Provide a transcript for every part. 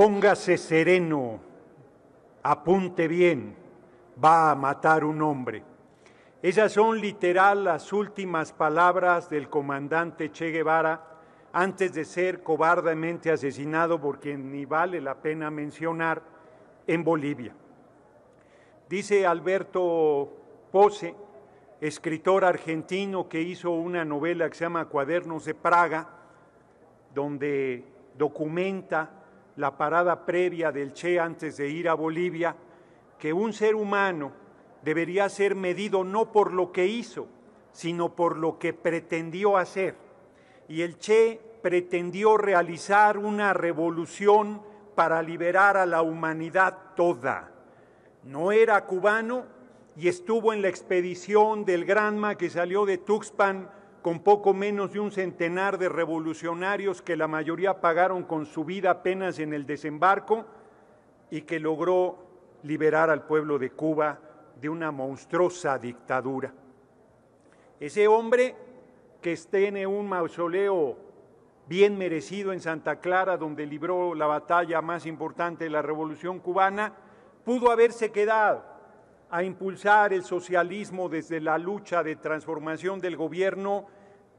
Póngase sereno, apunte bien, va a matar un hombre. Esas son literal las últimas palabras del comandante Che Guevara antes de ser cobardemente asesinado por quien ni vale la pena mencionar en Bolivia. Dice Alberto Pose, escritor argentino que hizo una novela que se llama Cuadernos de Praga, donde documenta la parada previa del Che antes de ir a Bolivia, que un ser humano debería ser medido no por lo que hizo, sino por lo que pretendió hacer. Y el Che pretendió realizar una revolución para liberar a la humanidad toda. No era cubano y estuvo en la expedición del Granma que salió de Tuxpan con poco menos de un centenar de revolucionarios que la mayoría pagaron con su vida apenas en el desembarco y que logró liberar al pueblo de Cuba de una monstruosa dictadura. Ese hombre que en un mausoleo bien merecido en Santa Clara, donde libró la batalla más importante de la Revolución cubana, pudo haberse quedado a impulsar el socialismo desde la lucha de transformación del gobierno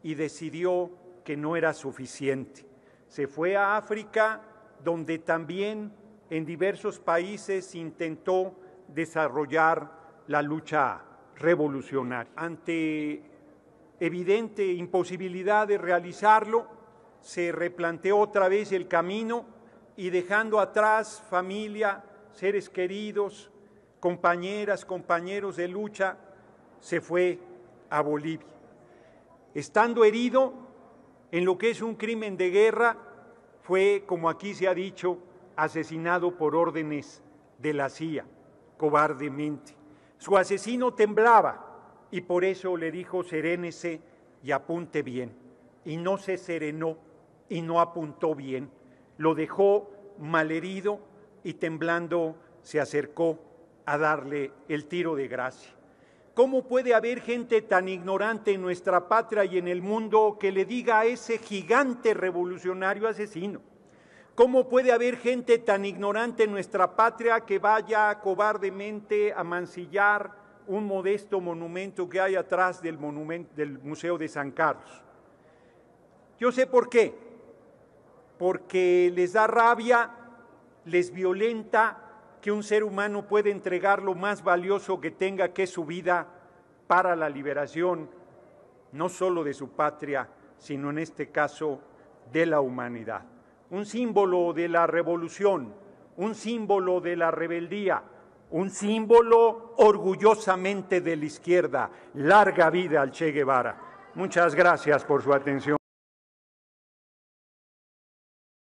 y decidió que no era suficiente. Se fue a África, donde también en diversos países intentó desarrollar la lucha revolucionaria. Ante evidente imposibilidad de realizarlo, se replanteó otra vez el camino y dejando atrás familia, seres queridos, compañeras, compañeros de lucha, se fue a Bolivia estando herido en lo que es un crimen de guerra, fue, como aquí se ha dicho, asesinado por órdenes de la CIA, cobardemente. Su asesino temblaba y por eso le dijo serénese y apunte bien. Y no se serenó y no apuntó bien. Lo dejó malherido y temblando se acercó a darle el tiro de gracia. ¿Cómo puede haber gente tan ignorante en nuestra patria y en el mundo que le diga a ese gigante revolucionario asesino? ¿Cómo puede haber gente tan ignorante en nuestra patria que vaya cobardemente a mancillar un modesto monumento que hay atrás del, del Museo de San Carlos? Yo sé por qué. Porque les da rabia, les violenta que un ser humano puede entregar lo más valioso que tenga, que es su vida, para la liberación, no solo de su patria, sino en este caso de la humanidad. Un símbolo de la revolución, un símbolo de la rebeldía, un símbolo orgullosamente de la izquierda. Larga vida al Che Guevara. Muchas gracias por su atención.